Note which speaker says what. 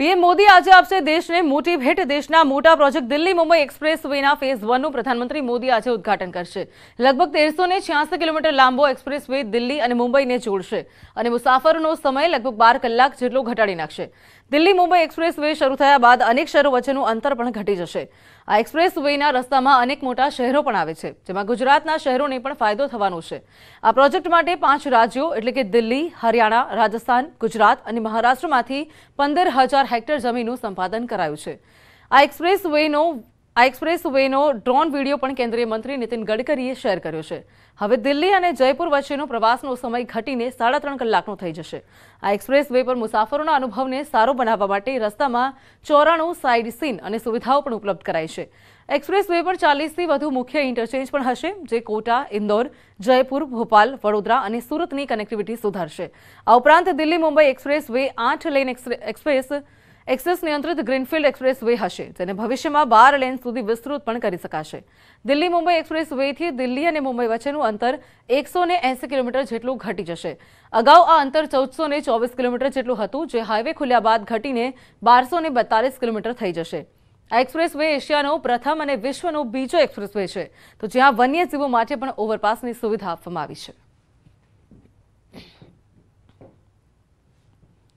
Speaker 1: PM Modi આજે આપશે દેશને મોટી ભેટ દેશના મોટા પ્રોજેક્ટ દિલ્હી મુંબઈ એક્સપ્રેસ વેના ફેઝ વનનું પ્રધાનમંત્રી મોદી આજે ઉદઘાટન કરશે લગભગ તેરસો ને કિલોમીટર લાંબો એક્સપ્રેસ વે દિલ્હી અને મુંબઈને જોડશે અને મુસાફરોનો સમય લગભગ બાર કલાક જેટલો ઘટાડી નાખશે દિલ્હી મુંબઈ એક્સપ્રેસ વે શરૂ થયા બાદ અનેક શહેરો વચ્ચેનું અંતર પણ ઘટી જશે આ એક્સપ્રેસ વેના રસ્તામાં અનેક મોટા શહેરો પણ આવે છે જેમાં ગુજરાતના શહેરોને પણ ફાયદો થવાનો છે આ પ્રોજેક્ટ માટે પાંચ રાજ્યો એટલે કે દિલ્હી હરિયાણા રાજસ્થાન ગુજરાત અને મહારાષ્ટ્રમાંથી પંદર હેક્ટર જમીનનું સંપાદન કરાયું છે આ એક્સપ્રેસ વેનો આ એક્સપ્રેસ વેનો ડ્રોન વિડીયો પણ કેન્દ્રીય મંત્રી નીતિન ગડકરીએ શેર કર્યો છે હવે દિલ્હી અને જયપુર વચ્ચેનો પ્રવાસનો સમય ઘટીને સાડા ત્રણ કલાકનો થઈ જશે આ એક્સપ્રેસ વે પર મુસાફરોના અનુભવને સારો બનાવવા માટે રસ્તામાં ચોરાણું સાઇડ સીન અને સુવિધાઓ પણ ઉપલબ્ધ કરાઈ છે એક્સપ્રેસ વે પર ચાલીસથી વધુ મુખ્ય ઇન્ટરચેન્જ પણ હશે જે કોટા ઇન્દોર જયપુર ભોપાલ વડોદરા અને સુરતની કનેક્ટિવિટી સુધારશે આ ઉપરાંત દિલ્હી મુંબઈ એક્સપ્રેસ વે આઠ લેન એક્સપ્રેસ એક્સેસ નિયંત્રિત ગ્રીનફિલ્ડ એક્સપ્રેસ વે હશે જેને ભવિષ્યમાં બાર લેન સુધી વિસ્તૃત પણ કરી શકાશે દિલ્હી મુંબઈ એક્સપ્રેસ વેથી દિલ્હી અને મુંબઈ વચ્ચેનું અંતર એકસો કિલોમીટર જેટલું ઘટી જશે અગાઉ આ અંતર ચૌદસો ચોવીસ કિલોમીટર જેટલું હતું જે હાઈવે ખુલ્યા બાદ ઘટીને બારસો કિલોમીટર થઈ જશે આ એક્સપ્રેસ વે એશિયાનો પ્રથમ અને વિશ્વનો બીજો એક્સપ્રેસ વે છે તો જ્યાં વન્યજીવો માટે પણ ઓવરપાસની સુવિધા આપવામાં આવી છે